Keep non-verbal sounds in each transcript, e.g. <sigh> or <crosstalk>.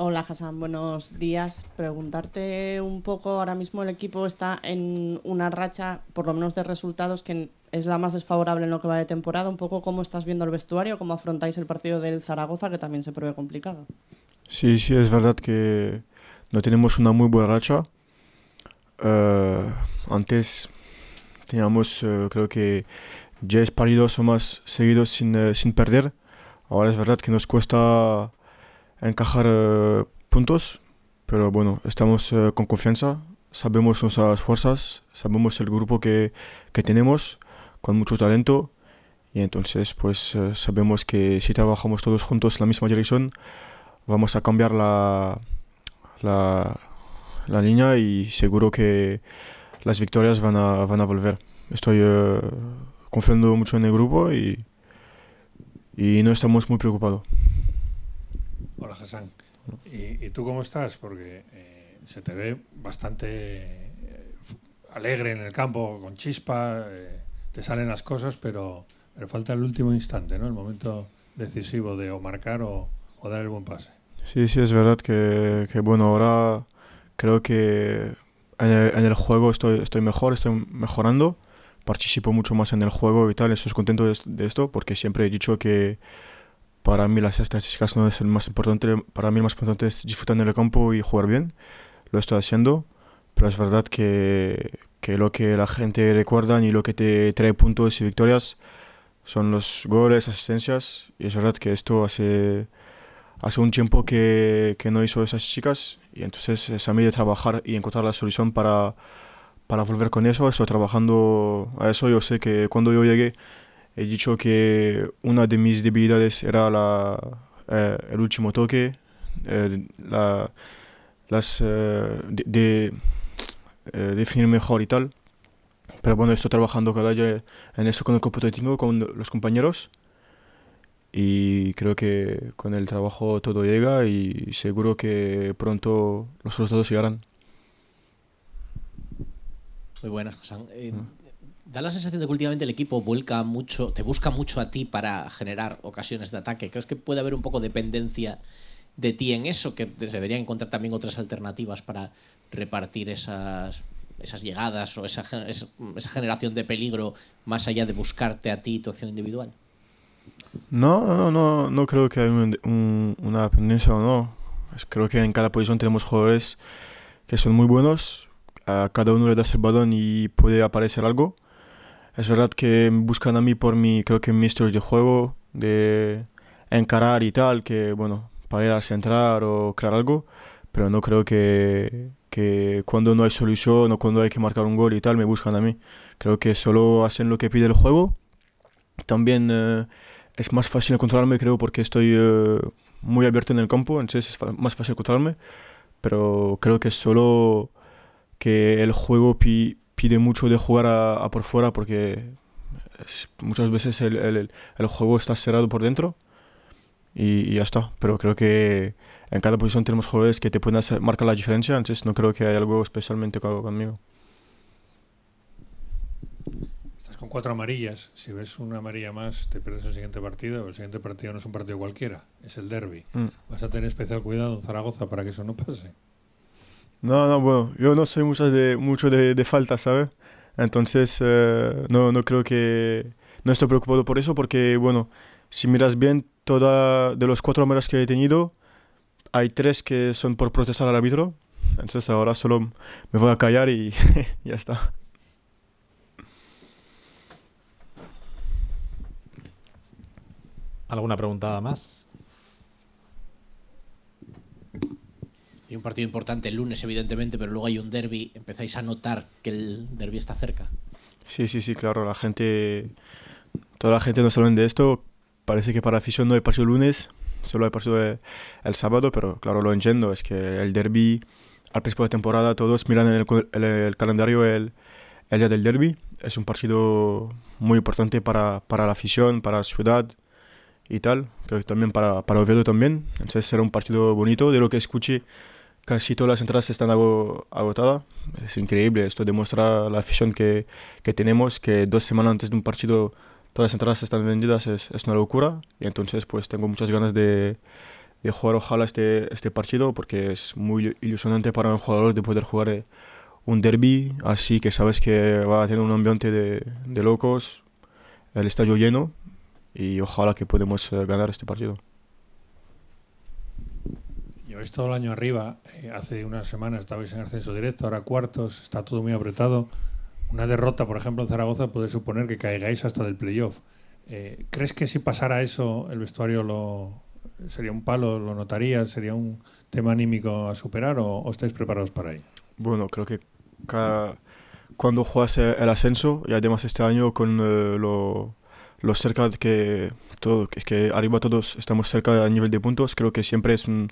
Hola Hassan, buenos días. Preguntarte un poco, ahora mismo el equipo está en una racha, por lo menos de resultados, que es la más desfavorable en lo que va de temporada. Un poco cómo estás viendo el vestuario, cómo afrontáis el partido del Zaragoza, que también se prevé complicado. Sí, sí, es verdad que no tenemos una muy buena racha. Eh, antes teníamos, eh, creo que 10 partidos o más seguidos sin, eh, sin perder. Ahora es verdad que nos cuesta encajar eh, puntos, pero bueno, estamos eh, con confianza, sabemos nuestras fuerzas, sabemos el grupo que, que tenemos, con mucho talento, y entonces pues eh, sabemos que si trabajamos todos juntos en la misma dirección, vamos a cambiar la, la, la línea y seguro que las victorias van a, van a volver. Estoy confiando mucho en el grupo y, y no estamos muy preocupados. Hola, Hassan. ¿Y, tú cómo estás? Porque eh, se te ve bastante eh, alegre en el campo, con chispa, eh, te salen las cosas, pero, pero falta el último instante, ¿no? El momento decisivo de o marcar o, dar el buen pase. Sí, sí, es verdad que, bueno, ahora creo que en el, juego estoy, estoy mejor, estoy mejorando, participo mucho más en el juego y tal, estoy contento de, de esto porque siempre he dicho que para mí las estadísticas no es el más importante, para mí lo más importante es disfrutar en el campo y jugar bien. Lo estoy haciendo, pero es verdad que, lo que la gente recuerda y lo que te trae puntos y victorias son los goles, asistencias, y es verdad que esto hace, hace un tiempo que, no hizo esas chicas, y entonces es a mí de trabajar y encontrar la solución para, para volver con eso, estoy trabajando a eso, yo sé que cuando yo llegué he dicho que una de mis debilidades era e, el último toque, e, la, las, de, definir e, mejor y tal. Pero bueno, estoy trabajando cada día en eso con el computativo, con los compañeros. Y creo que con el trabajo todo llega y seguro que pronto los resultados llegarán. Muy buenas, José. Da la sensación de que últimamente el equipo vuelca mucho, te busca mucho a ti para generar ocasiones de ataque. ¿Crees que puede haber un poco de dependencia de ti en eso? Que debería encontrar también otras alternativas para repartir esas, esas llegadas o esa, generación de peligro más allá de buscarte a ti tu acción individual. No, no, no, no creo que haya una dependencia o no. creo que en cada posición tenemos jugadores que son muy buenos. A cada uno le das el balón y puede aparecer algo. Es verdad que buscan a mí por mi, creo que mi de juego, de encarar y tal, que bueno, para ir a centrar o crear algo, pero no creo que, que cuando no hay solución o cuando hay que marcar un gol y tal, me buscan a mí. Creo que solo hacen lo que pide el juego. También eh, es más fácil encontrarme, creo, porque estoy eh, muy abierto en el campo, entonces es más fácil encontrarme, pero creo que solo que el juego pide pide mucho de jugar a, por fuera porque muchas veces el, juego está cerrado por dentro y, ya está. Pero creo que en cada posición tenemos jugadores que te pueden marcar la diferencia, entonces no creo que haya algo especialmente que hago conmigo. Estás con cuatro amarillas. Si ves una amarilla más, te pierdes el siguiente partido. El siguiente partido no es un partido cualquiera, es el derby. Mm. Vas a tener especial cuidado en Zaragoza para que eso no pase. No, no, bueno, yo no soy mucho de, mucho de, de falta, ¿sabes? Entonces, eh, no, no creo que... No estoy preocupado por eso porque, bueno, si miras bien, toda de los cuatro números que he tenido, hay tres que son por protestar al árbitro. Entonces ahora solo me voy a callar y <laughs> ya está. ¿Alguna pregunta más? Hay un partido importante el lunes, evidentemente, pero luego hay un derby. ¿Empezáis a notar que el derby está cerca? Sí, sí, sí, claro. La gente, toda la gente nos habla de esto. Parece que para la afición no hay partido el lunes, solo hay partido el sábado, pero claro, lo entiendo. Es que el derby, al principio de temporada, todos miran el, el, calendario el, día del derby. Es un partido muy importante para, la afición, para la ciudad y tal. Creo que también para, para Oviedo también. Entonces será un partido bonito de lo que escuché Casi todas las entradas están agotadas. Es increíble. Esto demuestra la afición que, tenemos, que dos semanas antes de un partido todas las entradas están vendidas. Es, una locura. Y entonces pues tengo muchas ganas de, jugar ojalá este, este partido porque es muy ilusionante para un jugador de poder jugar eh, un derby así que sabes que va a tener un ambiente de, de locos, el estadio lleno y ojalá que podamos eh, ganar este partido todo el año arriba, eh, hace unas semanas estabais en ascenso directo, ahora cuartos, está todo muy apretado. Una derrota, por ejemplo, en Zaragoza puede suponer que caigáis hasta del playoff. Eh, ¿Crees que si pasara eso el vestuario lo sería un palo, lo notarías, sería un tema anímico a superar o, os estáis preparados para ello? Bueno, creo que cuando juegas el ascenso y además este año con eh, lo, cerca que todo, es que arriba todos estamos cerca a nivel de puntos, creo que siempre es un,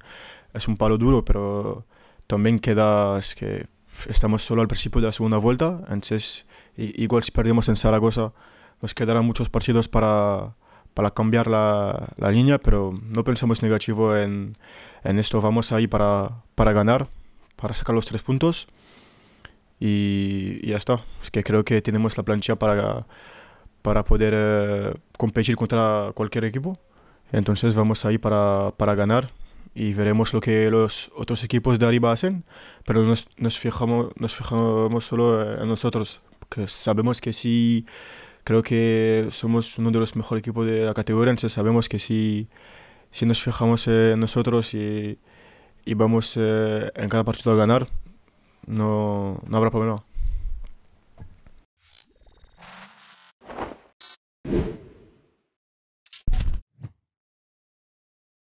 es un palo duro, pero también queda, es que estamos solo al principio de la segunda vuelta, entonces igual si perdemos en Zaragoza nos quedarán muchos partidos para, para cambiar la, la, línea, pero no pensamos negativo en, en esto, vamos ahí para, para ganar, para sacar los tres puntos y, ya está, es que creo que tenemos la plancha para, para poder eh, competir contra cualquier equipo, entonces vamos ahí para, para ganar y veremos lo que los otros equipos de arriba hacen, pero nos, fijamos, nos fijamos solo en nosotros, porque sabemos que sí, creo que somos uno de los mejores equipos de la categoría, entonces sabemos que si nos fijamos en nosotros y, y vamos eh, en cada partido a ganar, no, no habrá problema.